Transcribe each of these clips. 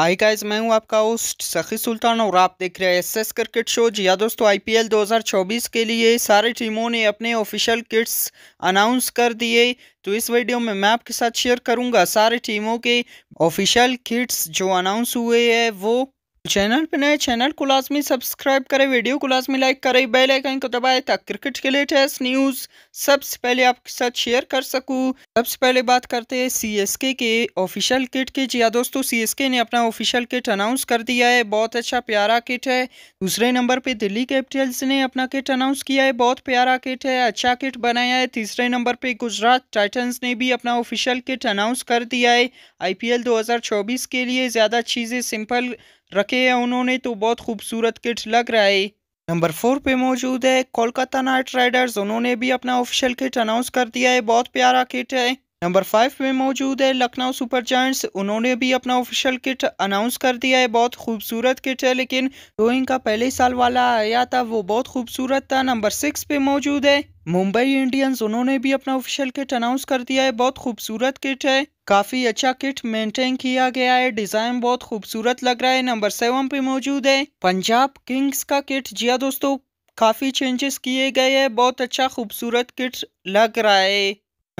hi guys मैं हूं आपका होस्ट सखी सुल्तान और आप देख रहे हैं एस एस क्रिकेट शो जी या हाँ दोस्तों आईपीएल 2024 के लिए सारे टीमों ने अपने ऑफिशियल किट्स अनाउंस कर दिए तो इस वीडियो में मैं आपके साथ शेयर करूंगा सारे टीमों के ऑफिशियल किट्स जो अनाउंस हुए हैं वो चैनल पर नए चैनल को लाजमी सब्सक्राइब करें वीडियो को लाजमी लाइक करें बेल आइकन को दबाएं ताकि क्रिकेट के लेटेस्ट न्यूज़ सबसे पहले आपके साथ शेयर कर सकूं सबसे पहले बात करते हैं सीएसके के ऑफिशियल किट की जी हाँ दोस्तों सीएसके ने अपना ऑफिशियल किट अनाउंस कर दिया है बहुत अच्छा प्यारा किट है दूसरे नंबर पर दिल्ली कैपिटल्स ने अपना किट अनाउंस किया है बहुत प्यारा किट है अच्छा किट बनाया है तीसरे नंबर पर गुजरात टाइटन्स ने भी अपना ऑफिशियल किट अनाउंस कर दिया है आई पी के लिए ज़्यादा चीज़ें सिंपल रखे हैं उन्होंने तो बहुत खूबसूरत किट्स लग रहा है नंबर फोर पे मौजूद है कोलकाता नाइट राइडर्स उन्होंने भी अपना ऑफिशियल किट अनाउंस कर दिया है बहुत प्यारा किट है नंबर फाइव में मौजूद है लखनऊ सुपर जायंट्स उन्होंने भी अपना ऑफिशियल किट अनाउंस कर दिया है बहुत खूबसूरत किट है लेकिन रोइंग का पहले साल वाला आया था वो बहुत खूबसूरत था नंबर सिक्स पे मौजूद है मुंबई इंडियंस उन्होंने भी अपना ऑफिशियल किट अनाउंस कर दिया है बहुत खूबसूरत किट है काफ़ी अच्छा किट मेंटेन किया गया है डिज़ाइन बहुत खूबसूरत लग रहा है नंबर सेवन पे मौजूद है पंजाब किंग्स का किट जिया हाँ दोस्तों काफ़ी चेंजेस किए गए है बहुत अच्छा खूबसूरत किट लग रहा है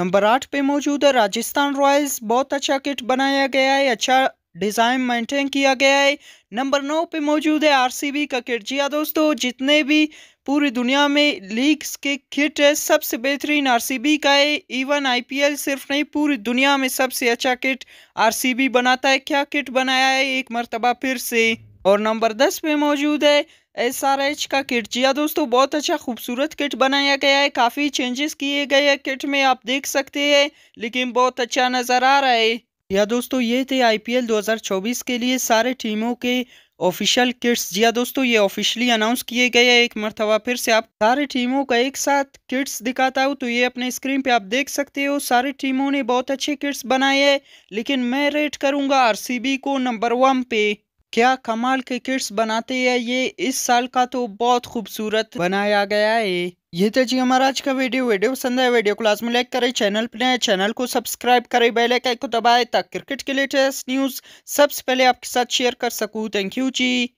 नंबर आठ पे मौजूद है राजस्थान रॉयल्स बहुत अच्छा किट बनाया गया है अच्छा डिज़ाइन मेंटेन किया गया है नंबर नौ पे मौजूद है आरसीबी का किट जी हाँ दोस्तों जितने भी पूरी दुनिया में लीग्स के किट है सबसे बेहतरीन आरसीबी का है इवन आईपीएल सिर्फ नहीं पूरी दुनिया में सबसे अच्छा किट आरसीबी बनाता है क्या किट बनाया है एक मरतबा फिर से और नंबर दस पे मौजूद है एस आर एच का किट जी हाँ दोस्तों बहुत अच्छा खूबसूरत किट बनाया गया है काफ़ी चेंजेस किए गए हैं किट में आप देख सकते हैं लेकिन बहुत अच्छा नज़र आ रहा है या हाँ दोस्तों ये थे आईपीएल 2024 के लिए सारे टीमों के ऑफिशियल किट्स जी हाँ दोस्तों ये ऑफिशियली अनाउंस किए गए हैं एक मरतबा फिर से आप सारे टीमों का एक साथ किट्स दिखाता हूँ तो ये अपने स्क्रीन पे आप देख सकते हो सारे टीमों ने बहुत अच्छे किट्स बनाए हैं लेकिन मैं रेट करूँगा आर को नंबर वन पे क्या कमाल के किट्स बनाते हैं ये इस साल का तो बहुत खूबसूरत बनाया गया है ये तो जी हमारा आज का वीडियो वीडियो पसंद है वीडियो को लाजमी लाइक करें चैनल पर नए चैनल को सब्सक्राइब करें बेल आइकन को दबाएं ताकि क्रिकेट के लेटेस्ट न्यूज़ सबसे पहले आपके साथ शेयर कर सकूं थैंक यू जी